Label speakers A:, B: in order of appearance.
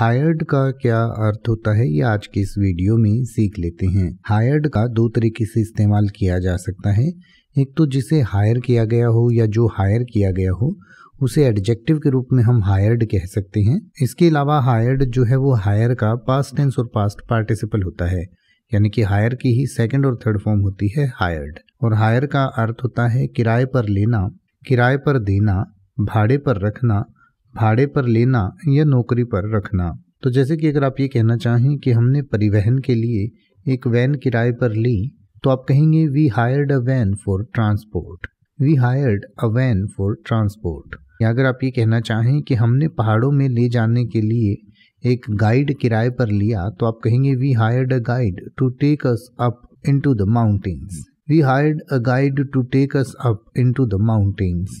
A: hired का क्या अर्थ होता है ये आज के इस वीडियो में सीख लेते हैं हायर्ड का दो तरीके से इस्तेमाल किया जा सकता है एक तो जिसे हायर किया गया हो या जो हायर किया गया हो उसे एडजेक्टिव के रूप में हम हायर्ड कह सकते हैं इसके अलावा हायर्ड जो है वो हायर का पास्ट टेंस और पास्ट पार्टिसिपल होता है यानी कि हायर की ही सेकेंड और थर्ड फॉर्म होती है हायर्ड और हायर का अर्थ होता है किराए पर लेना किराए पर देना भाड़े पर रखना भाड़े पर लेना या नौकरी पर रखना तो जैसे कि अगर आप ये कहना चाहें कि हमने परिवहन के लिए एक वैन किराए पर ली तो आप कहेंगे we hired a van for transport we hired a van for transport या अगर आप ये कहना चाहें कि हमने पहाड़ों में ले जाने के लिए एक गाइड किराए पर लिया तो आप कहेंगे we hired a guide to take us up into the mountains we hired a guide to take us up to the mountains